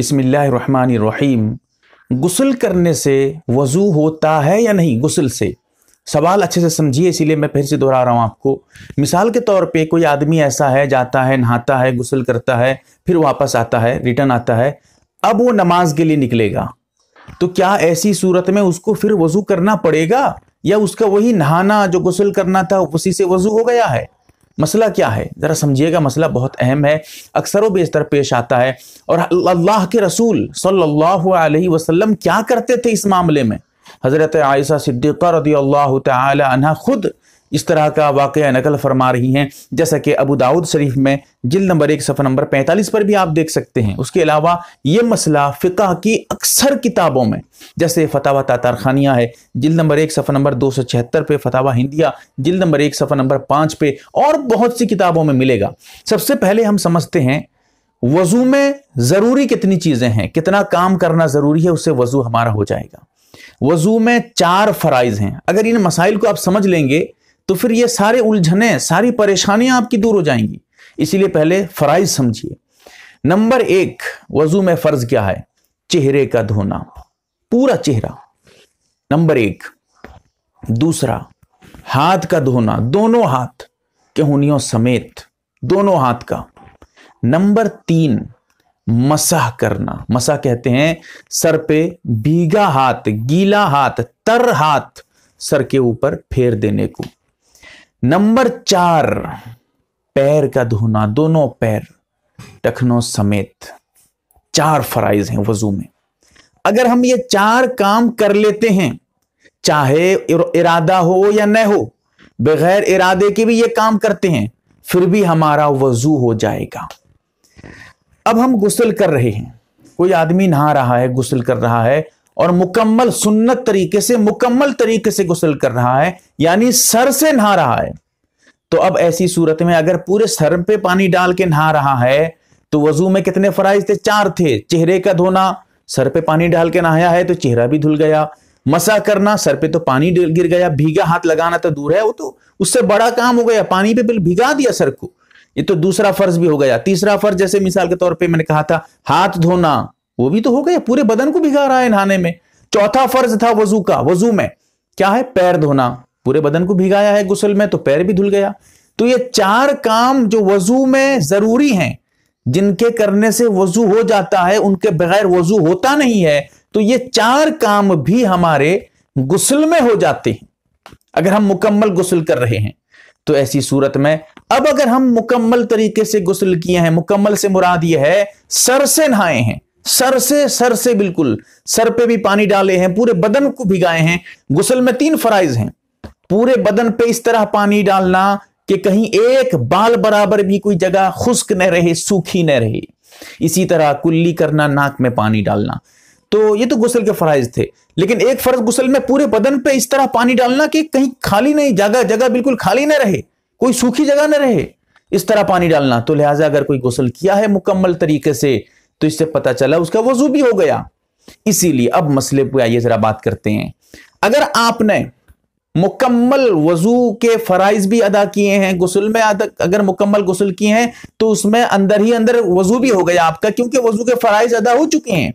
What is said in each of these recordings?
बिसमीम गुसल करने से वज़ू होता है या नहीं गुसल से सवाल अच्छे से समझिए इसीलिए मैं फिर से दोहरा रहा हूँ आपको मिसाल के तौर पे कोई आदमी ऐसा है जाता है नहाता है गुसल करता है फिर वापस आता है रिटर्न आता है अब वो नमाज के लिए निकलेगा तो क्या ऐसी सूरत में उसको फिर वज़ू करना पड़ेगा या उसका वही नहाना जो गुसल करना था उसी से वज़ू हो गया है मसला क्या है ज़रा समझिएगा मसला बहुत अहम है अक्सर व बेशतर पेश आता है और अल्लाह के रसूल सल्लल्लाहु अलैहि वसल्लम क्या करते थे इस मामले में हज़रत आयशा सिद्दीक़ा रदी अल्लाह तह खुद इस तरह का वाक़ नकल फरमा रही हैं जैसा कि अबू दाऊद शरीफ में जिल नंबर एक सफर नंबर पैंतालीस पर भी आप देख सकते हैं उसके अलावा ये मसला फ़िका की अक्सर किताबों में जैसे फतावा तातारखानिया है जिल नंबर एक सफ़र नंबर दो सौ छिहत्तर पे फतावा हिंदिया जिल नंबर एक सफ़र नंबर पाँच पे और बहुत सी किताबों में मिलेगा सबसे पहले हम समझते हैं वजू में ज़रूरी कितनी चीज़ें हैं कितना काम करना ज़रूरी है उससे वजू हमारा हो जाएगा वजू में चार फ़राइज़ हैं अगर इन मसाइल को आप समझ लेंगे तो फिर ये सारे उलझने सारी परेशानियां आपकी दूर हो जाएंगी इसीलिए पहले फराइज समझिए नंबर एक वजू में फर्ज क्या है चेहरे का धोना पूरा चेहरा नंबर एक दूसरा हाथ का धोना दोनों हाथ के होनियों समेत दोनों हाथ का नंबर तीन मसाह करना मसाह कहते हैं सर पे भीगा हाथ गीला हाथ तर हाथ सर के ऊपर फेर देने को नंबर चार पैर का धोना दोनों पैर टखनों समेत चार फराइज हैं वजू में अगर हम ये चार काम कर लेते हैं चाहे इरादा हो या न हो बगैर इरादे के भी ये काम करते हैं फिर भी हमारा वजू हो जाएगा अब हम गुसल कर रहे हैं कोई आदमी नहा रहा है गुसल कर रहा है और मुकम्मल सुन्नत तरीके से मुकम्मल तरीके से गुसल कर रहा है यानी सर से नहा रहा है तो अब ऐसी सूरत में अगर पूरे सर पे पानी डाल के नहा रहा है तो वजू में कितने फराइज थे चार थे चेहरे का धोना सर पे पानी डाल के नहाया है तो चेहरा भी धुल गया मसा करना सर पे तो पानी गिर गया भीगा हाथ लगाना तो दूर है वो तो उससे बड़ा काम हो गया पानी पे बिल भिगा दिया सर को ये तो दूसरा फर्ज भी हो गया तीसरा फर्ज जैसे मिसाल के तौर पे मैंने कहा था हाथ धोना वो भी तो हो गया पूरे बदन को भिगा रहा है नहाने में चौथा फर्ज था वजू का वजू में क्या है पैर धोना पूरे बदन को भिगाया है गुसल में तो पैर भी धुल गया तो ये चार काम जो वजू में जरूरी हैं जिनके करने से वजू हो जाता है उनके बगैर वजू होता नहीं है तो ये चार काम भी हमारे गुसल में हो जाते हैं अगर हम मुकम्मल गुसल कर रहे हैं तो ऐसी सूरत में अब अगर हम मुकम्मल तरीके से गुसल किए हैं मुकम्मल से मुराद ये है सर से नहाए हैं सर से सर से बिल्कुल सर पे भी पानी डाले हैं पूरे बदन को भिगाए हैं गुसल में तीन फराइज हैं पूरे बदन पे इस तरह पानी डालना कि कहीं एक बाल बराबर भी कोई जगह खुश्क न रहे सूखी न रहे इसी तरह कुल्ली करना नाक में पानी डालना तो ये तो गुसल के फराइज थे लेकिन एक फर्ज गुसल में पूरे बदन पे इस तरह पानी डालना कि कहीं खाली नहीं जगह जगह बिल्कुल खाली ना रहे कोई सूखी जगह ना रहे इस तरह पानी डालना तो लिहाजा अगर कोई गुसल किया है मुकम्मल तरीके से तो इससे पता चला उसका वजू भी हो गया इसीलिए अब मसले पर आइए जरा बात करते हैं अगर आपने मुकम्मल वजू के फ़राइज भी अदा किए हैं गुसल में अगर मुकम्मल गुसल किए हैं तो उसमें अंदर ही अंदर वजू भी हो गया आपका क्योंकि वजू के फ़राइज अदा हो चुके हैं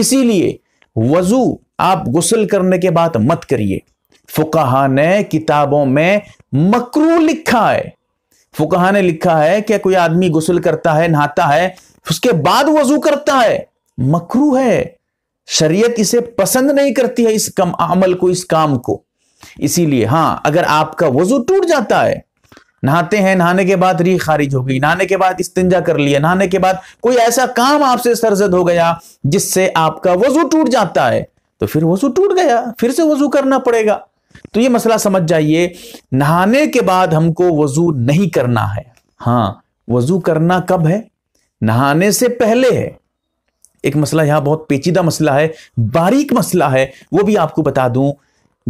इसीलिए वजू आप गुसल करने के बाद मत करिए फुकाहा ने किताबों में मकरू लिखा है फुकाहा ने लिखा है कि कोई आदमी गुसल करता है नहाता है उसके बाद वजू करता है मकरू है शरीयत इसे पसंद नहीं करती है इस कम अमल को इस काम को इसीलिए हाँ अगर आपका वजू टूट जाता है नहाते हैं नहाने के बाद री खारिज हो गई नहाने के बाद इस्तिंजा कर लिया नहाने के बाद कोई ऐसा काम आपसे सरजद हो गया जिससे आपका वजू टूट जाता है तो फिर वजू टूट गया फिर से वजू करना पड़ेगा तो ये मसला समझ जाइए नहाने के बाद हमको वजू नहीं करना है हाँ वजू करना कब है नहाने से पहले है एक मसला यहां बहुत पेचीदा मसला है बारीक मसला है वो भी आपको बता दूं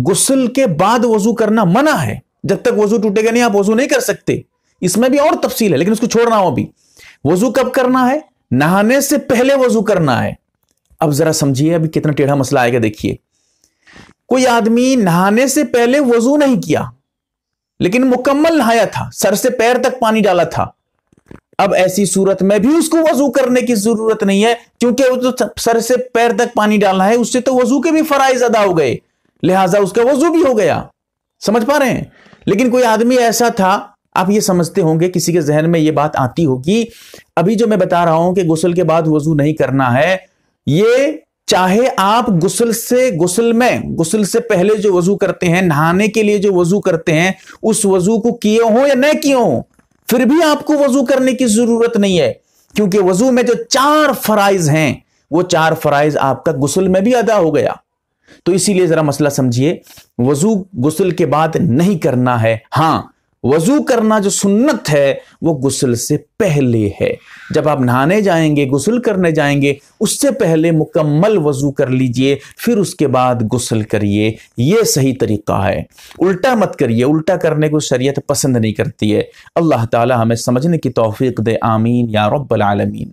गुसल के बाद वजू करना मना है जब तक वजू टूटेगा नहीं आप वजू नहीं कर सकते इसमें भी और तफसील है लेकिन उसको छोड़ना हो भी अभी वजू कब करना है नहाने से पहले वजू करना है अब जरा समझिए अभी कितना टेढ़ा मसला आएगा देखिए कोई आदमी नहाने से पहले वजू नहीं किया लेकिन मुकम्मल नहाया था सर से पैर तक पानी डाला था अब ऐसी सूरत में भी उसको वजू करने की जरूरत नहीं है क्योंकि वो तो सर से पैर तक पानी डालना है उससे तो वजू के भी फराइज अदा हो गए लिहाजा उसका वजू भी हो गया समझ पा रहे हैं लेकिन कोई आदमी ऐसा था आप ये समझते होंगे किसी के जहन में ये बात आती होगी अभी जो मैं बता रहा हूं कि गुसल के बाद वजू नहीं करना है ये चाहे आप गुसल से गुसल में गुसल से पहले जो वजू करते हैं नहाने के लिए जो वजू करते हैं उस वजू को किए हो या न किए हो फिर भी आपको वजू करने की जरूरत नहीं है क्योंकि वजू में जो चार फराइज हैं वो चार फराइज आपका गुसल में भी अदा हो गया तो इसीलिए जरा मसला समझिए वजू गुसल के बाद नहीं करना है हां वजू करना जो सुन्नत है वो गुसल से पहले है जब आप नहाने जाएंगे गुसल करने जाएंगे उससे पहले मुकम्मल वजू कर लीजिए फिर उसके बाद गुसल करिए ये सही तरीका है उल्टा मत करिए उल्टा करने को शरीयत पसंद नहीं करती है अल्लाह ताला हमें समझने की तौफीक दे आमीन या रब्बल आलमीन